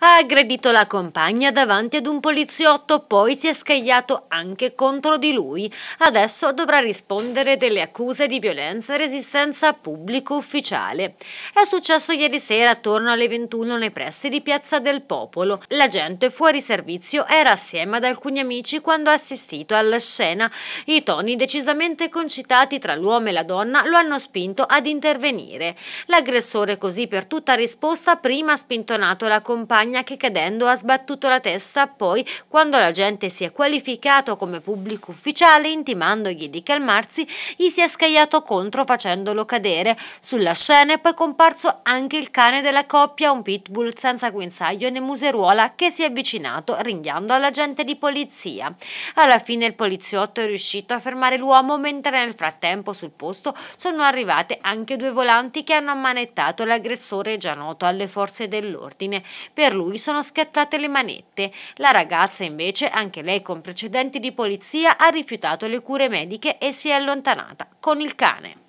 ha aggredito la compagna davanti ad un poliziotto, poi si è scagliato anche contro di lui. Adesso dovrà rispondere delle accuse di violenza e resistenza pubblico ufficiale. È successo ieri sera attorno alle 21 nei pressi di Piazza del Popolo. L'agente fuori servizio era assieme ad alcuni amici quando ha assistito alla scena. I toni decisamente concitati tra l'uomo e la donna lo hanno spinto ad intervenire. L'aggressore così per tutta risposta prima ha spintonato la compagna montagna che cadendo ha sbattuto la testa, poi quando l'agente si è qualificato come pubblico ufficiale intimandogli di calmarsi, gli si è scagliato contro facendolo cadere. Sulla scena è poi comparso anche il cane della coppia, un pitbull senza guinzaglio né museruola che si è avvicinato ringhiando all'agente di polizia. Alla fine il poliziotto è riuscito a fermare l'uomo mentre nel frattempo sul posto sono arrivate anche due volanti che hanno ammanettato l'aggressore già noto alle forze dell'ordine. Per lui sono scattate le manette. La ragazza invece, anche lei con precedenti di polizia, ha rifiutato le cure mediche e si è allontanata con il cane.